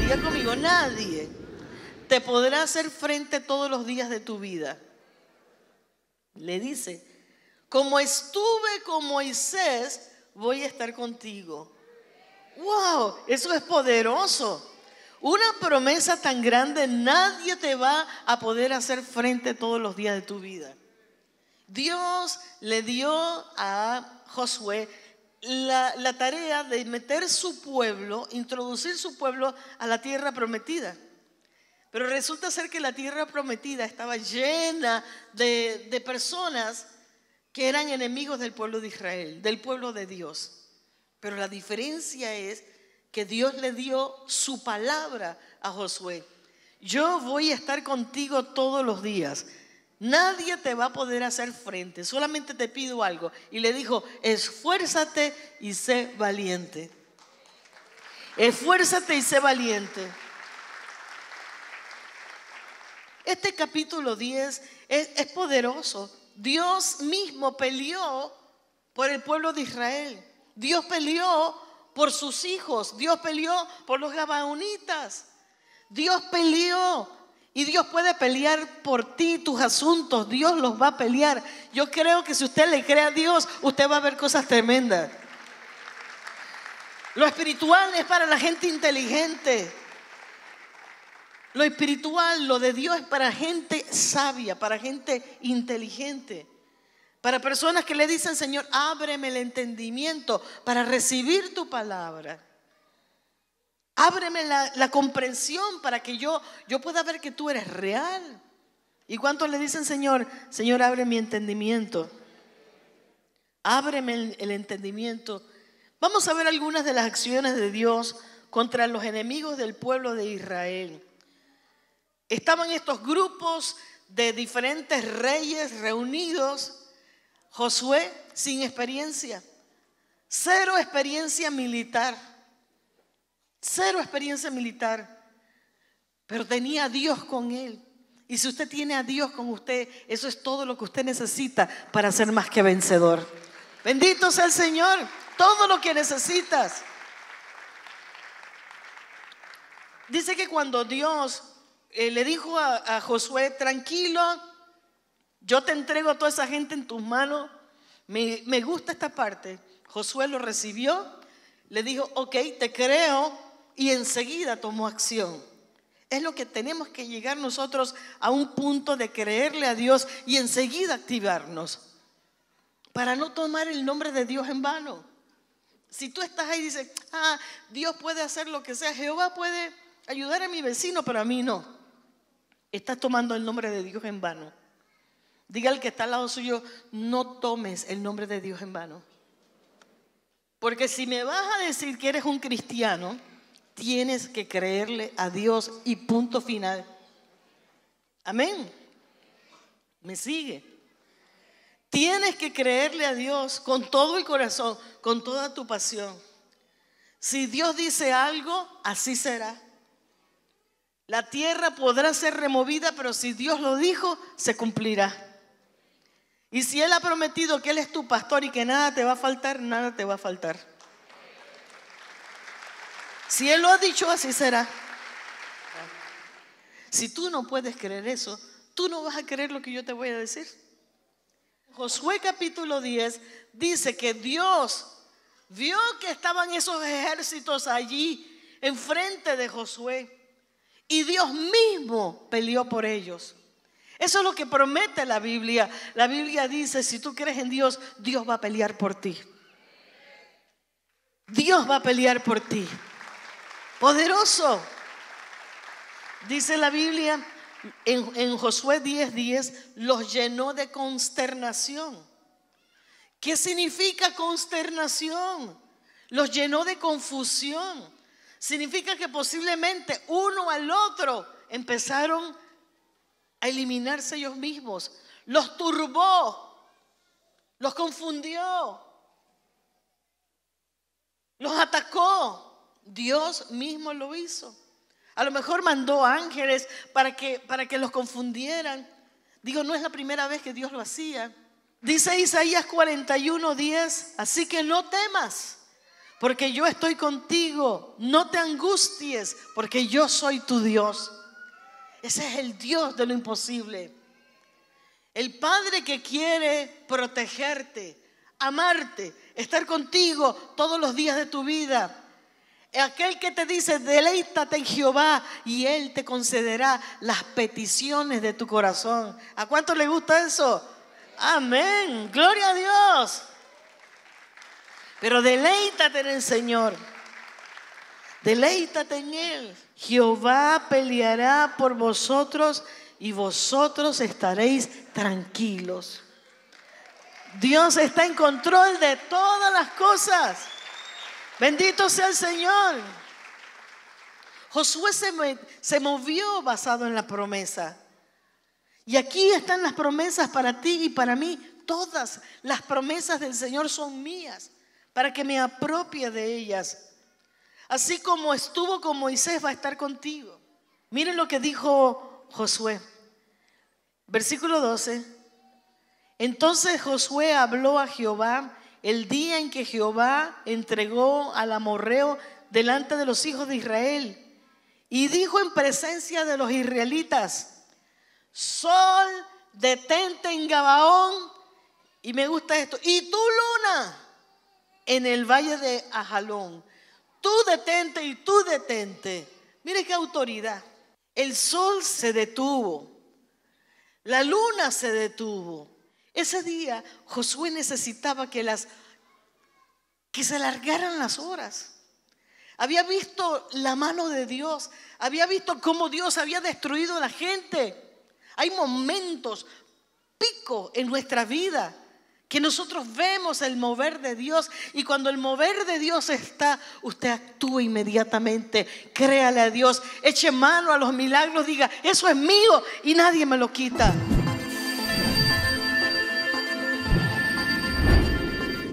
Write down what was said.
Diga conmigo, nadie te podrá hacer frente todos los días de tu vida. Le dice, como estuve con Moisés, voy a estar contigo. ¡Wow! Eso es poderoso. Una promesa tan grande, nadie te va a poder hacer frente todos los días de tu vida. Dios le dio a Josué la, tarea de meter su pueblo, introducir su pueblo a la tierra prometida. Pero resulta ser que la tierra prometida estaba llena de, de personas que eran enemigos del pueblo de Israel, del pueblo de Dios. Pero la diferencia es que Dios le dio su palabra a Josué. Yo voy a estar contigo todos los días Nadie te va a poder hacer frente, solamente te pido algo. Y le dijo, esfuérzate y sé valiente. Esfuérzate y sé valiente. Este capítulo 10 es, poderoso. Dios mismo peleó por el pueblo de Israel. Dios peleó por sus hijos. Dios peleó por los gabaonitas. Dios peleó y Dios puede pelear por ti tus asuntos, Dios los va a pelear. Yo creo que si usted le cree a Dios, usted va a ver cosas tremendas. Lo espiritual es para la gente inteligente. Lo espiritual, lo de Dios es para gente sabia, para gente inteligente. Para personas que le dicen, Señor, ábreme el entendimiento para recibir tu palabra. Ábreme la, comprensión para que yo, yo pueda ver que tú eres real. ¿Y cuánto le dicen, Señor? Señor, abre mi entendimiento. Ábreme el entendimiento. Vamos a ver algunas de las acciones de Dios contra los enemigos del pueblo de Israel. Estaban estos grupos de diferentes reyes reunidos. Josué sin experiencia, cero experiencia militar cero experiencia militar, pero tenía a Dios con él. Y si usted tiene a Dios con usted, eso es todo lo que usted necesita para ser más que vencedor. Bendito sea el Señor, todo lo que necesitas. Dice que cuando Dios eh, le dijo a, Josué, tranquilo, yo te entrego a toda esa gente en tus manos, me, me gusta esta parte. Josué lo recibió, le dijo, ok, te creo, y enseguida tomó acción. Es lo que tenemos que llegar nosotros a un punto de creerle a Dios y enseguida activarnos para no tomar el nombre de Dios en vano. Si tú estás ahí y dices, ah, Dios puede hacer lo que sea, Jehová puede ayudar a mi vecino, pero a mí no. Estás tomando el nombre de Dios en vano. Diga al que está al lado suyo, no tomes el nombre de Dios en vano. Porque si me vas a decir que eres un cristiano, Tienes que creerle a Dios y punto final. Amén. Me sigue. Tienes que creerle a Dios con todo el corazón, con toda tu pasión. Si Dios dice algo, así será. La tierra podrá ser removida, pero si Dios lo dijo, se cumplirá. Y si Él ha prometido que Él es tu pastor y que nada te va a faltar, nada te va a faltar. Si Él lo ha dicho, así será. Si tú no puedes creer eso, tú no vas a creer lo que yo te voy a decir. Josué capítulo 10 dice que Dios vio que estaban esos ejércitos allí enfrente de Josué y Dios mismo peleó por ellos. Eso es lo que promete la Biblia. La Biblia dice, si tú crees en Dios, Dios va a pelear por ti. Dios va a pelear por ti. Poderoso. Dice la Biblia en, Josué 10:10, los llenó de consternación. ¿Qué significa consternación? Los llenó de confusión. Significa que posiblemente uno al otro empezaron a eliminarse ellos mismos. Los turbó, los confundió, los atacó. Dios mismo lo hizo. A lo mejor mandó ángeles para que, para que los confundieran. Digo, no es la primera vez que Dios lo hacía. Dice Isaías 41, 10, así que no temas, porque yo estoy contigo. No te angusties, porque yo soy tu Dios. Ese es el Dios de lo imposible. El Padre que quiere protegerte, amarte, estar contigo todos los días de tu vida Aquel que te dice, deleítate en Jehová y Él te concederá las peticiones de tu corazón. ¿A cuánto le gusta eso? Amén. Gloria a Dios. Pero deleítate en el Señor. Deleítate en Él. Jehová peleará por vosotros y vosotros estaréis tranquilos. Dios está en control de todas las cosas. Bendito sea el Señor. Josué se, movió basado en la promesa. Y aquí están las promesas para ti y para mí. Todas las promesas del Señor son mías para que me apropie de ellas. Así como estuvo con Moisés, va a estar contigo. Miren lo que dijo Josué. Versículo 12. Entonces Josué habló a Jehová el día en que Jehová entregó al amorreo delante de los hijos de Israel. Y dijo en presencia de los israelitas, sol, detente en Gabaón. Y me gusta esto. Y tu luna, en el valle de Ajalón. Tú detente y tú detente. Mire qué autoridad. El sol se detuvo. La luna se detuvo. Ese día Josué necesitaba que las que se alargaran las horas. Había visto la mano de Dios, había visto cómo Dios había destruido a la gente. Hay momentos pico en nuestra vida que nosotros vemos el mover de Dios y cuando el mover de Dios está, usted actúa inmediatamente, créale a Dios, eche mano a los milagros, diga, eso es mío y nadie me lo quita.